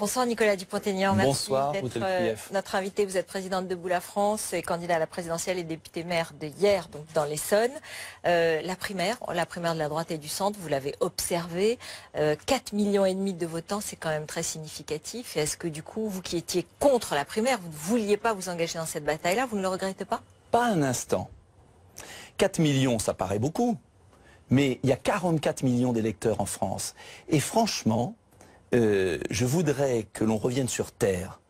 Bonsoir Nicolas Dupont-Aignan, merci d'être euh, notre invité. Vous êtes présidente de Boula France et candidat à la présidentielle et député maire de hier, donc dans l'Essonne. Euh, la primaire, la primaire de la droite et du centre, vous l'avez observé. 4,5 euh, millions et demi de votants, c'est quand même très significatif. Est-ce que du coup, vous qui étiez contre la primaire, vous ne vouliez pas vous engager dans cette bataille-là, vous ne le regrettez pas Pas un instant. 4 millions, ça paraît beaucoup, mais il y a 44 millions d'électeurs en France. Et franchement, euh, je voudrais que l'on revienne sur Terre.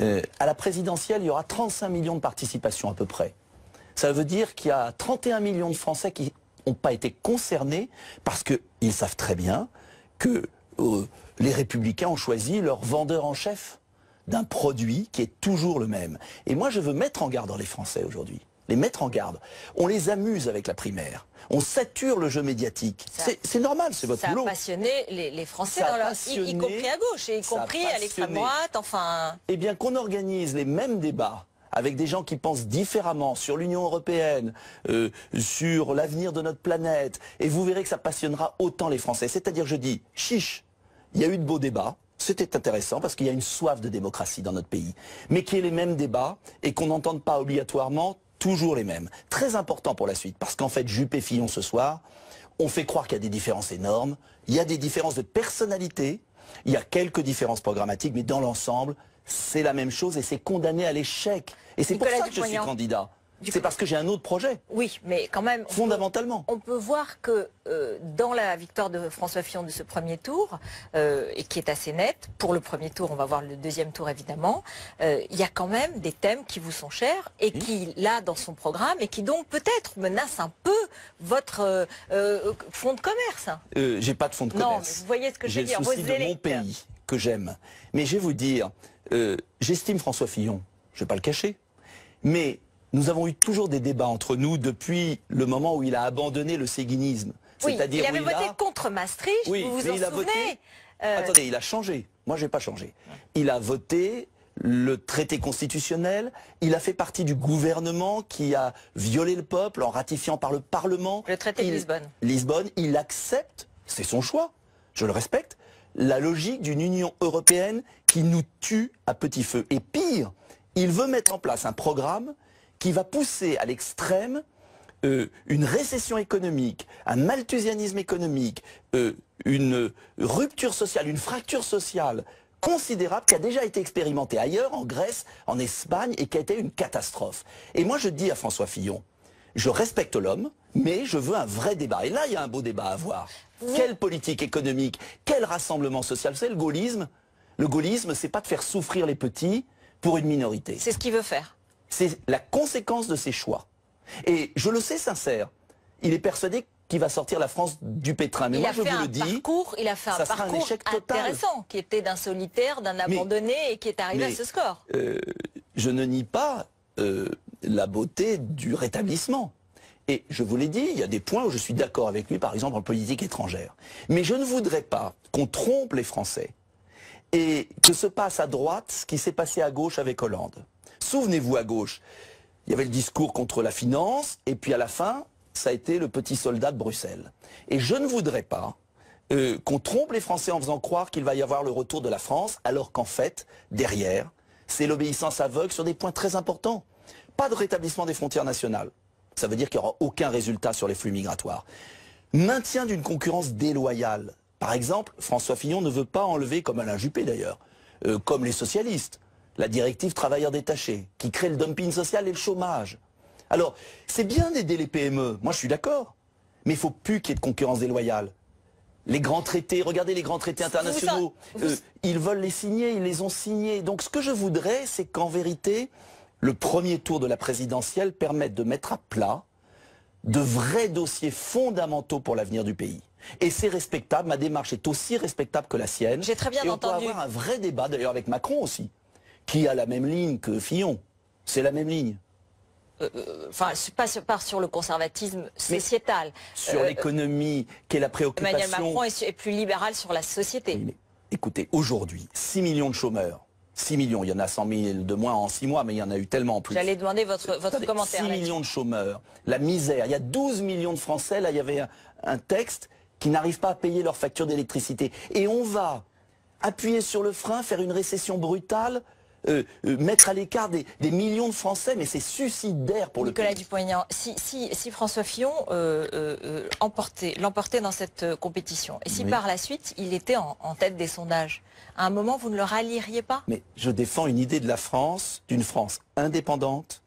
Euh, à la présidentielle, il y aura 35 millions de participations à peu près. Ça veut dire qu'il y a 31 millions de Français qui n'ont pas été concernés parce qu'ils savent très bien que euh, les républicains ont choisi leur vendeur en chef d'un produit qui est toujours le même. Et moi, je veux mettre en garde les Français aujourd'hui les mettre en garde. On les amuse avec la primaire. On sature le jeu médiatique. C'est normal, c'est votre boulot. Ça a passionné les, Français, dans leur, y, y, compris à gauche, et y compris à l'extrême droite, enfin... Eh bien, qu'on organise les mêmes débats avec des gens qui pensent différemment sur l'Union européenne, euh, sur l'avenir de notre planète, et vous verrez que ça passionnera autant les Français. C'est-à-dire, je dis, chiche, il y a eu de beaux débats, c'était intéressant parce qu'il y a une soif de démocratie dans notre pays, mais qu'il y ait les mêmes débats et qu'on n'entende pas obligatoirement toujours les mêmes. Très important pour la suite, parce qu'en fait, Juppé-Fillon ce soir, on fait croire qu'il y a des différences énormes, il y a des différences de personnalité, il y a quelques différences programmatiques, mais dans l'ensemble, c'est la même chose et c'est condamné à l'échec. Et c'est pour ça que je suis candidat. C'est parce que j'ai un autre projet. Oui, mais quand même. Fondamentalement. on peut, voir que euh, dans la victoire de François Fillon de ce premier tour, euh, et qui est assez nette, pour le premier tour, on va voir le deuxième tour évidemment, euh, il y a quand même des thèmes qui vous sont chers et qui là, dans son programme et qui donc peut-être menacent un peu votre fonds de commerce. j'ai pas de fonds de commerce. Non, vous voyez ce que je veux dire. J'ai de mon pays que j'aime. Mais je vais vous dire, j'estime François Fillon, je ne vais pas le cacher, mais nous avons eu toujours des débats entre nous depuis le moment où il a abandonné le séguinisme. Oui, il avait voté contre Maastricht, vous vous en il a voté... Euh, Attendez, il a changé. Moi, je n'ai pas changé. Il a voté le traité constitutionnel, il a fait partie du gouvernement qui a violé le peuple en ratifiant par le Parlement... Le traité de Lisbonne. Lisbonne, il accepte, c'est son choix, je le respecte, la logique d'une Union européenne qui nous tue à petit feu. Et pire, il veut mettre en place un programme qui va pousser à l'extrême euh, une récession économique, un malthusianisme économique, euh, une rupture sociale, une fracture sociale considérable qui a déjà été expérimentée ailleurs, en Grèce, en Espagne, et qui a été une catastrophe. Et moi je dis à François Fillon, je respecte l'homme, mais je veux un vrai débat. Et là, il y a un beau débat à avoir. Quelle politique économique Quel rassemblement social C'est le gaullisme. Le gaullisme, c'est pas de faire souffrir les petits pour une minorité. C'est ce qu'il veut faire. C'est la conséquence de ses choix. Et je le sais sincère, il est persuadé qu'il va sortir la France du pétrin. Mais il moi, je vous le dis, parcours, un échec intéressant, qui était d'un solitaire, d'un abandonné et qui est arrivé à ce score. Euh, je ne nie pas euh, la beauté du rétablissement. Et je vous l'ai dit, il y a des points où je suis d'accord avec lui, par exemple en politique étrangère. Mais je ne voudrais pas qu'on trompe les Français et que se passe à droite ce qui s'est passé à gauche avec Hollande souvenez-vous à gauche, il y avait le discours contre la finance, et puis à la fin, ça a été le petit soldat de Bruxelles. Et je ne voudrais pas euh, qu'on trompe les Français en faisant croire qu'il va y avoir le retour de la France, alors qu'en fait, derrière, c'est l'obéissance aveugle sur des points très importants. Pas de rétablissement des frontières nationales. Ça veut dire qu'il n'y aura aucun résultat sur les flux migratoires. Maintien d'une concurrence déloyale. Par exemple, François Fillon ne veut pas enlever, comme Alain Juppé d'ailleurs, euh, comme les socialistes, la directive travailleurs détachés, qui crée le dumping social et le chômage. Alors, c'est bien d'aider les PME, moi je suis d'accord, mais il ne faut plus qu'il y ait de concurrence déloyale. Les grands traités, regardez les grands traités internationaux, euh, ils veulent les signer, ils les ont signés. Donc ce que je voudrais, c'est qu'en vérité, le premier tour de la présidentielle permette de mettre à plat de vrais dossiers fondamentaux pour l'avenir du pays. Et c'est respectable, ma démarche est aussi respectable que la sienne. J'ai très bien et entendu. On peut avoir un vrai débat, d'ailleurs avec Macron aussi qui a la même ligne que Fillon. C'est la même ligne. Euh, euh, enfin, pas, par sur le conservatisme sociétal. sur euh, l'économie, qui est la préoccupation. Emmanuel Macron est, plus libéral sur la société. écoutez, aujourd'hui, 6 millions de chômeurs. 6 millions, il y en a 100 000 de moins en 6 mois, mais il y en a eu tellement en plus. J'allais demander votre, commentaire. 6 millions de chômeurs, la misère, il y a 12 millions de Français, là il y avait un, texte qui n'arrivent pas à payer leur facture d'électricité. Et on va appuyer sur le frein, faire une récession brutale euh, euh, mettre à l'écart des, millions de Français, mais c'est suicidaire pour le pays. Nicolas dupont si, François Fillon euh, l'emportait dans cette compétition, et si par la suite il était en, en, tête des sondages, à un moment vous ne le rallieriez pas Mais je défends une idée de la France, d'une France indépendante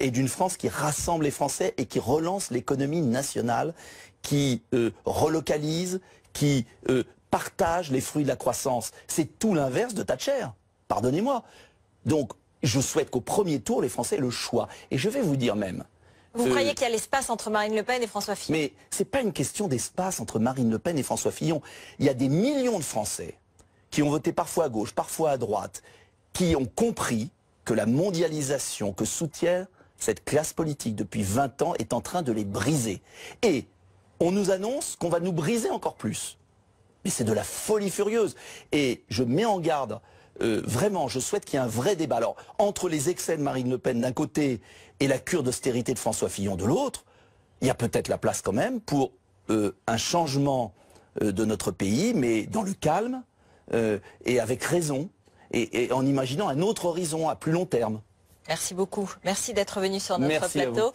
et d'une France qui rassemble les Français et qui relance l'économie nationale, qui relocalise, qui partage les fruits de la croissance. C'est tout l'inverse de Thatcher. Pardonnez-moi, donc, je souhaite qu'au premier tour, les Français aient le choix. Et je vais vous dire même. Vous croyez qu'il y a l'espace entre Marine Le Pen et François Fillon Mais ce n'est pas une question d'espace entre Marine Le Pen et François Fillon. Il y a des millions de Français qui ont voté parfois à gauche, parfois à droite, qui ont compris que la mondialisation que soutient cette classe politique depuis 20 ans est en train de les briser. Et on nous annonce qu'on va nous briser encore plus. Mais c'est de la folie furieuse. Et je mets en garde euh, vraiment, je souhaite qu'il y ait un vrai débat. Alors, entre les excès de Marine Le Pen d'un côté et la cure d'austérité de François Fillon de l'autre, il y a peut-être la place quand même pour euh, un changement euh, de notre pays, mais dans le calme et avec raison, et, en imaginant un autre horizon à plus long terme. Merci beaucoup. Merci d'être venu sur notre plateau.